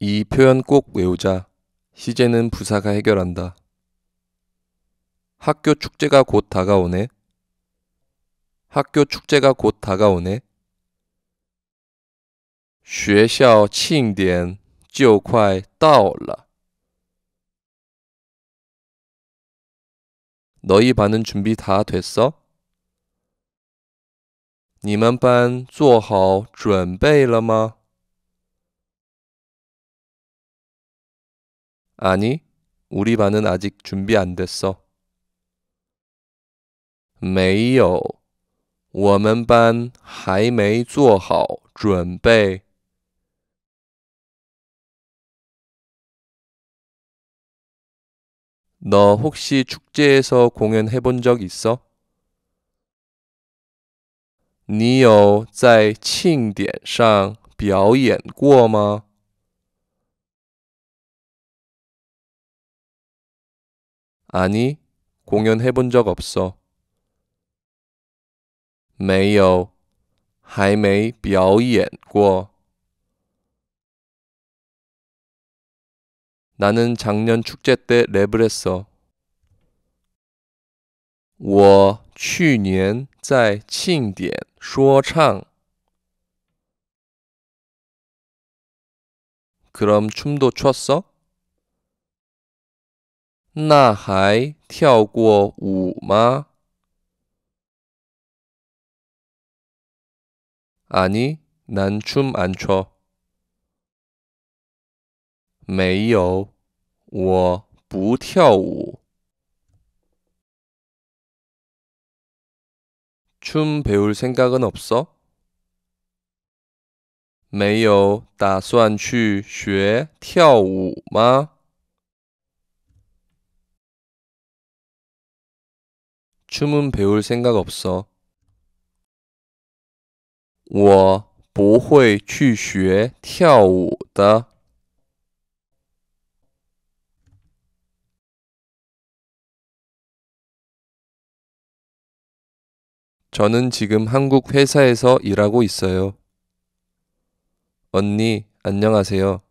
이 표현 꼭 외우자. 시제는 부사가 해결한다. 학교 축제가 곧 다가오네. 학교 축제가 곧 다가오네. 学校庆典就快到了. 너희 반은 준비 다 됐어? 你们班做好准备了吗？ 아니, 우리 반은 아직 준비 안 됐어. 没有,我们班还没做好准备。너 혹시 축제에서 공연해 본 적 있어? 你有在庆典上表演过吗？ 아니, 공연해 본적 없어. 没有,还没表演过. 나는 작년 축제 때 랩을 했어. 我去年在庆典说唱. 그럼 춤도 췄어? 那还跳过舞吗？ 아니, 난 춤 안 춰. 没有,我不跳舞.춤 배울 생각은 없어? 没有打算去学跳舞吗？ 춤은 배울 생각 없어. 我不会去学跳舞的. 저는 지금 한국 회사에서 일하고 있어요. 언니, 안녕하세요.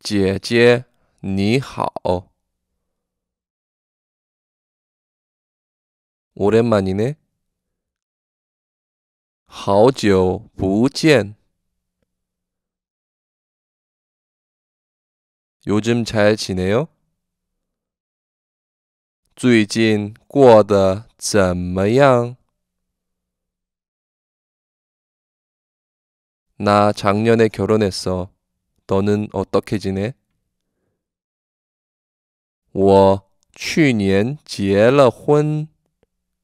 姐姐,你好. 오랜만이네. 好久不见. 요즘 잘 지내요? 最近过得怎么样?나 작년에 결혼했어. 너는 어떻게 지내? 我去年结了婚。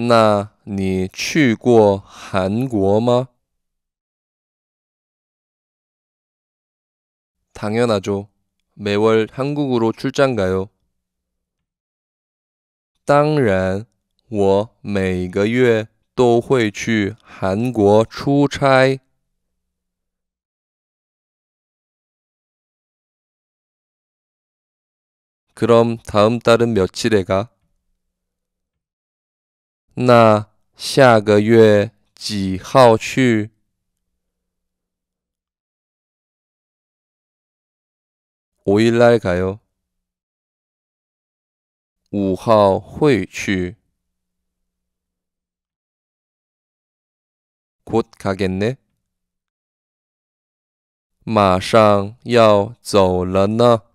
那你去过韩国吗？ 당연하죠. 매월 한국으로 출장 가요. 当然,我每个月都会去韩国出差. 그럼 다음 달은 며칠에 가? 那下个月几号去？我来改哟。五号会去。곧가겠 네， 马上要走了呢。